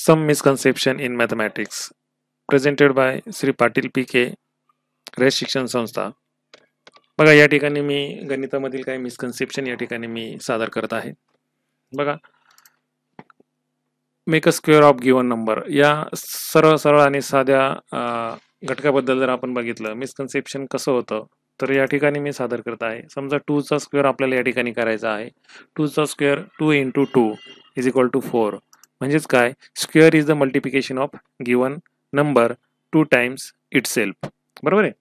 Some Misconception in Mathematics presented by Shri Patil P K Shikshan शिक्षण संस्था बघा या ठिकाणी मी गणितामधील काही मिसकन्सेप्शन या ठिकाणी मी सादर करत आहे बघा make a square of given number या सरळ सरळ आणि साध्या घटकाबद्दल जर आपण बघितलं मिसकन्सेप्शन कसं होतं तर या ठिकाणी मी सादर करत आहे समजा टूचा स्क्वेअर आपल्याला या ठिकाणी करायचा आहे टूचा square two into two is equal to four म्हणजेच काय square is the multiplication of given number two times itself बरोबर आहे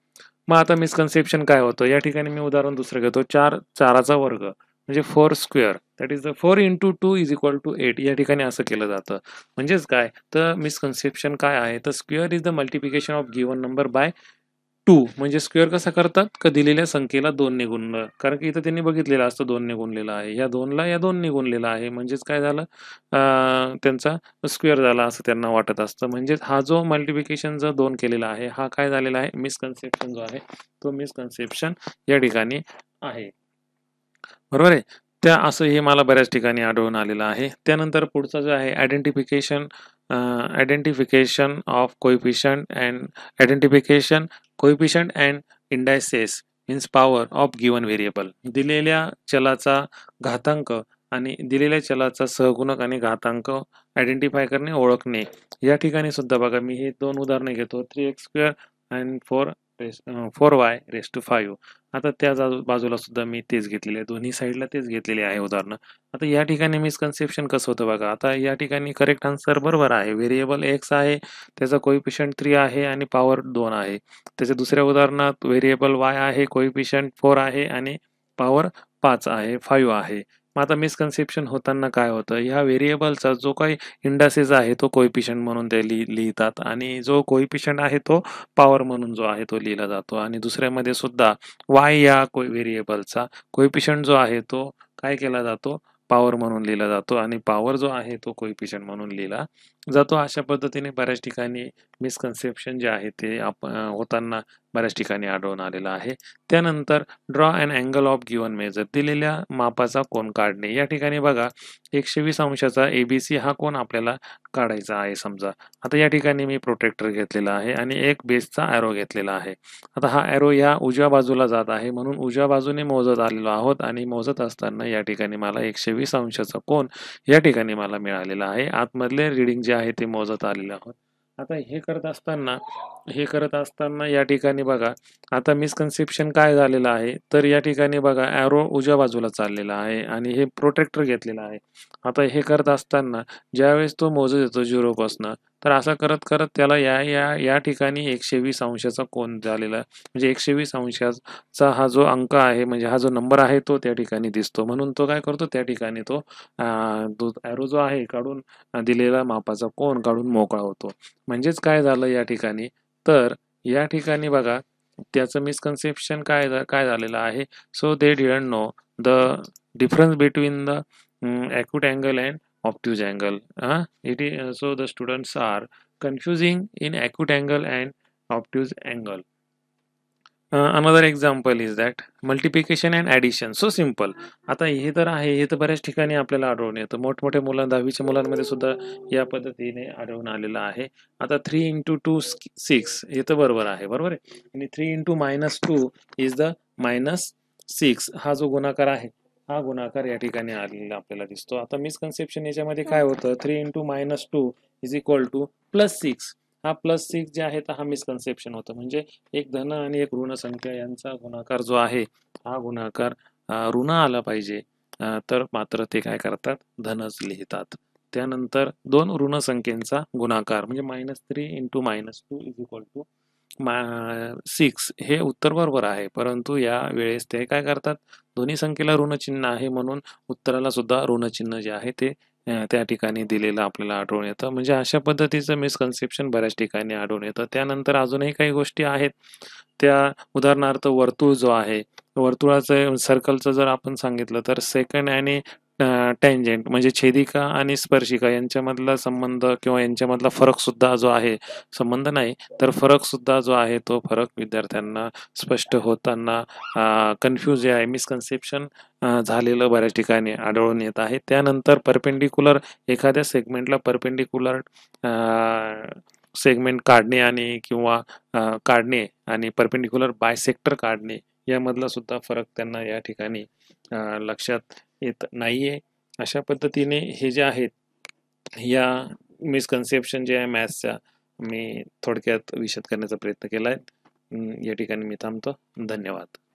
मग आता मिसकन्सेप्शन काय होतं या ठिकाणी मी उदाहरण दुसरं घेतो चार चाराचा वर्ग म्हणजे four square that is the four into two is equal to eight या ठिकाणी असं केलं जातं म्हणजेच काय तर मिसकन्सेप्शन काय आहे तर square is the multiplication of given number by two म्हणजे स्क्वेअर कसा करतात का दिलेल्या संख्येला दोन गुणलं कारण की इथं त्यांनी बघितलेलं असतं दोन गुणलेलं आहे या दोनला या दोन गुणलेलं आहे म्हणजेच काय झालं त्यांचा स्क्वेअर झाला असं त्यांना वाटत असतं म्हणजेच हा जो मल्टिप्लिकेशन जो दोन केलेला आहे हा काय झालेला आहे मिसकन्सेप्शन जो आहे तो मिसकन्सेप्शन या ठिकाणी आहे बरोबर आहे त्या असं हे मला बऱ्याच ठिकाणी आढळून आलेलं आहे त्यानंतर पुढचा जो आहे identification identification of coefficient and identification coefficient and indices means power of given variable दिलेल्या चलाचा घातांक आणि दिलेल्या चलाचा सहगुणक आणि घातांक आयडेंटिफाय करणे ओळखणे या ठिकाणी सुद्धा बघा मी हे दोन उदाहरणे घेतो three X square and four four Y raise two five आता त्या बाजूला सुद्धा मी तेच घेतलेले दोन्ही साईडला तेच घेतलेले आहे उदाहरणं आता या ठिकाणी मिसकन्सेप्शन कसं होतं बघा आता या ठिकाणी करेक्ट आन्सर बरोबर आहे व्हेरिएबल एक्स आहे त्याचा कोईपिशंट थ्री आहे आणि पॉवर दोन आहे त्याच्या दुसऱ्या उदाहरणात व्हेरिएबल वाय आहे कोईपिशंट फोर आहे आणि पॉवर पाच आहे फाईव्ह आहे आता मिसकन्सेप्शन होताना काय होतं ह्या व्हेरिएबलचा जो काही इंडासेस आहे तो कोइपिशंट म्हणून ते लि लिहितात आणि जो कोइपिशंट आहे तो पॉवर म्हणून जो आहे तो लिहिला जातो आणि दुसऱ्यामध्ये सुद्धा वाय या को व्हेरिएबलचा कोइपिशंट जो आहे तो काय केला जातो पॉवर म्हणून लिहिला जातो आणि पॉवर जो आहे तो कोइपिशंट म्हणून लिहिला जातो अशा पद्धतीने बऱ्याच ठिकाणी मिसकन्सेप्शन जे आहे ते आप होताना बऱ्याच ठिकाणी आढळून आलेलं आहे त्यानंतर draw and angle of given measure दिलेल्या मापाचा कोण काढणे या ठिकाणी बघा एकशे वीस अंशाचा ए बी सी हा कोण आपल्याला काढायचा आहे समजा आता या ठिकाणी मी प्रोटेक्टर घेतलेला आहे आणि एक बेसचा ॲरो घेतलेला आहे आता हा ॲरो या उजव्या बाजूला जात आहे म्हणून उजव्या बाजूने मोजत आलेलो आहोत आणि मोजत असताना या ठिकाणी मला एकशे वीस अंशाचा कोण या ठिकाणी मला मिळालेला आहे आतमधले रिडिंग जे आहे ते मोजत आलेले आहोत आता हे करत असताना हे करत असताना या ठिकाणी बघा आता मिसकन्सेप्शन काय झालेलं आहे तर या ठिकाणी बघा ॲरो उजव्या बाजूला चाललेला आहे आणि हे प्रोटेक्टर घेतलेलं आहे आता हे करत असताना ज्यावेळेस तो मोजत येतो झिरोपासनं तर असं करत करत त्याला या या या ठिकाणी एकशे वीस अंशाचा कोण झालेला म्हणजे एकशे वीस अंशाचा हा जो अंक आहे म्हणजे हा जो नंबर आहे तो त्या ठिकाणी दिसतो म्हणून तो काय करतो त्या ठिकाणी तो ॲरो जो आहे काढून दिलेला मापाचा कोण काढून मोकळा होतो म्हणजेच काय झालं या ठिकाणी तर या ठिकाणी बघा त्याचं मिसकन्सेप्शन काय काय झालेलं आहे so they didn't know the difference between the acute angle and obtuse angle uh, it is uh, so the students are confusing in acute angle and obtuse angle uh, another example is that multiplication and addition so simple आता हे तर आहे हे तर बऱ्याच ठिकाणी आपल्याला आढळून येतं मोठमोठ्या मुलां दहावीच्या मुलांमध्ये सुद्धा या पद्धतीने आढळून आलेलं आहे आता थ्री इंटू टू सिक्स हे तर बरोबर आहे बरोबर आहे आणि three into minus two is the minus six हा जो गुणाकार आहे हा गुणाकार या ठिकाणी आलेला आपल्याला दिसतो आता मिसकन्सेप्शन याच्यामध्ये हो. काय होतं three into minus two is equal to plus six हा प्लस सिक्स जे आहे हा मिसकन्सेप्शन होतं म्हणजे एक धन आणि एक ऋण संख्या यांचा गुणाकार जो आहे हा गुणाकार ऋण आला पाहिजे तर मात्र ते काय करतात धनच लिहितात त्यानंतर दोन ऋण संख्येचा गुणाकार म्हणजे minus three into minus two is equal to six हे उत्तर बरोबर आहे परंतु या वेळेस ते काय करतात दोन्ही संख्येला ऋणचिन्ह आहे म्हणून उत्तराला सुद्धा ऋणचिन्ह जे आहे ते त्या ठिकाणी दिलेलं आपल्याला आढळून येतं म्हणजे अशा पद्धतीचं मिसकन्सेप्शन बऱ्याच ठिकाणी आढळून येतं त्यानंतर अजूनही काही गोष्टी आहेत त्या उदाहरणार्थ वर्तुळ जो आहे वर्तुळाचं सर्कलचं जर आपण सांगितलं तर सेकंड आणि टेंजेंट म्हणजे छेदिका आणि स्पर्शिका यांच्यामधला संबंध किंवा यांच्यामधला फरकसुद्धा जो आहे, संबंध नाही, तर फरकसुद्धा जो आहे, तो फरक विद्यार्थ्यांना स्पष्ट होताना कन्फ्यूज आहे मिसकन्सेप्शन झालेलं बऱ्याच ठिकाणी आढळून येत आहे. त्यानंतर परपेंडिक्युलर एखाद्या सेगमेंटला परपेंडिक्युलर सेगमेंट काढणे आणि किंवा काढणे आणि परपेंडिक्युलर बायसेक्टर काढणे यामधला सुद्धा फरक त्यांना या ठिकाणी लक्षात येत नाही आहे अशा पद्धतीने हे जे आहेत या मिसकन्सेप्शन जे आहे मॅथ्सच्या मी थोडक्यात विशद करण्याचा प्रयत्न केला आहे या ठिकाणी मी थांबतो धन्यवाद